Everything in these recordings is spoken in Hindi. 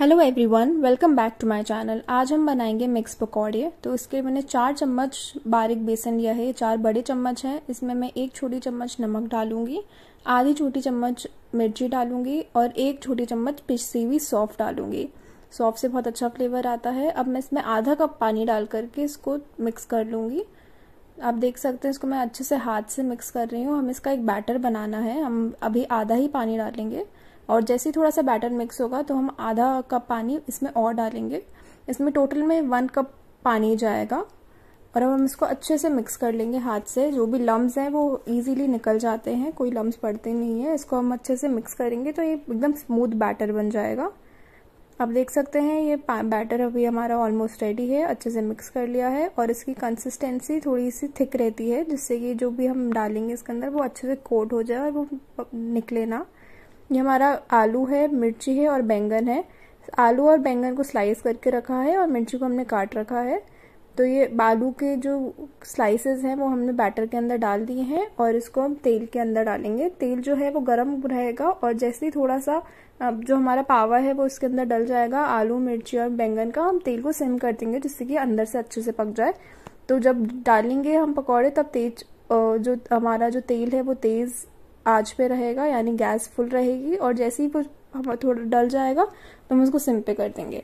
hello everyone welcome back to my channel आज हम बनाएंगे मिक्स पकौड़े तो इसके मैंने चार चम्मच बारीक बेसन लिया है ये चार बड़े चम्मच हैं इसमें मैं एक छोटी चम्मच नमक डालूंगी आधी छोटी चम्मच मिर्ची डालूंगी और एक छोटी चम्मच पिसी हुई सौफ डालूंगी सौफ से बहुत अच्छा फ्लेवर आता है अब मैं इसमें आधा कप पानी डाल करके इसको मिक्स कर लूँगी आप देख सकते हैं इसको मैं अच्छे से हाथ से मिक्स कर रही हूँ हम इसका एक बैटर बनाना है हम अभी आधा ही पानी डालेंगे और जैसे ही थोड़ा सा बैटर मिक्स होगा तो हम आधा कप पानी इसमें और डालेंगे इसमें टोटल में वन कप पानी जाएगा और अब हम इसको अच्छे से मिक्स कर लेंगे हाथ से जो भी लम्ब हैं वो इजीली निकल जाते हैं कोई लम्ब पड़ते नहीं है इसको हम अच्छे से मिक्स करेंगे तो ये एकदम स्मूथ बैटर बन जाएगा आप देख सकते हैं ये बैटर अभी हमारा ऑलमोस्ट रेडी है अच्छे से मिक्स कर लिया है और इसकी कंसिस्टेंसी थोड़ी सी थिक रहती है जिससे कि जो भी हम डालेंगे इसके अंदर वो अच्छे से कोट हो जाए और वो निकले ना ये हमारा आलू है मिर्ची है और बैंगन है आलू और बैंगन को स्लाइस करके रखा है और मिर्ची को हमने काट रखा है तो ये आलू के जो स्लाइसेस हैं वो हमने बैटर के अंदर डाल दिए हैं और इसको हम तेल के अंदर डालेंगे तेल जो है वो गर्म रहेगा और जैसे ही थोड़ा सा जो हमारा पावा है वो इसके अंदर डल जाएगा आलू मिर्ची और बैंगन का हम तेल को सिम कर देंगे जिससे कि अंदर से अच्छे से पक जाए तो जब डालेंगे हम पकौड़े तब तेज जो हमारा जो तेल है वो तेज़ आज पे रहेगा यानी गैस फुल रहेगी और जैसे ही वो हम थोड़ा डल जाएगा तो हम उसको सिम पे कर देंगे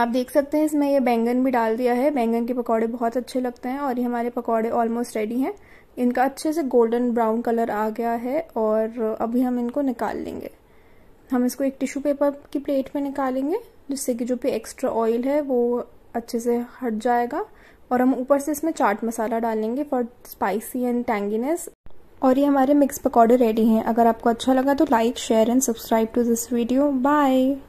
आप देख सकते हैं इसमें ये बैंगन भी डाल दिया है बैंगन के पकौड़े बहुत अच्छे लगते हैं और ये हमारे पकौड़े ऑलमोस्ट रेडी हैं इनका अच्छे से गोल्डन ब्राउन कलर आ गया है और अभी हम इनको निकाल लेंगे हम इसको एक टिश्यू पेपर की प्लेट में निकालेंगे जिससे कि जो भी एक्स्ट्रा ऑयल है वो अच्छे से हट जाएगा और हम ऊपर से इसमें चाट मसाला डालेंगे फॉर स्पाइसी एंड टैंगीनेस और ये हमारे मिक्स पकौड़े रेडी हैं अगर आपको अच्छा लगा तो like share and subscribe to this video bye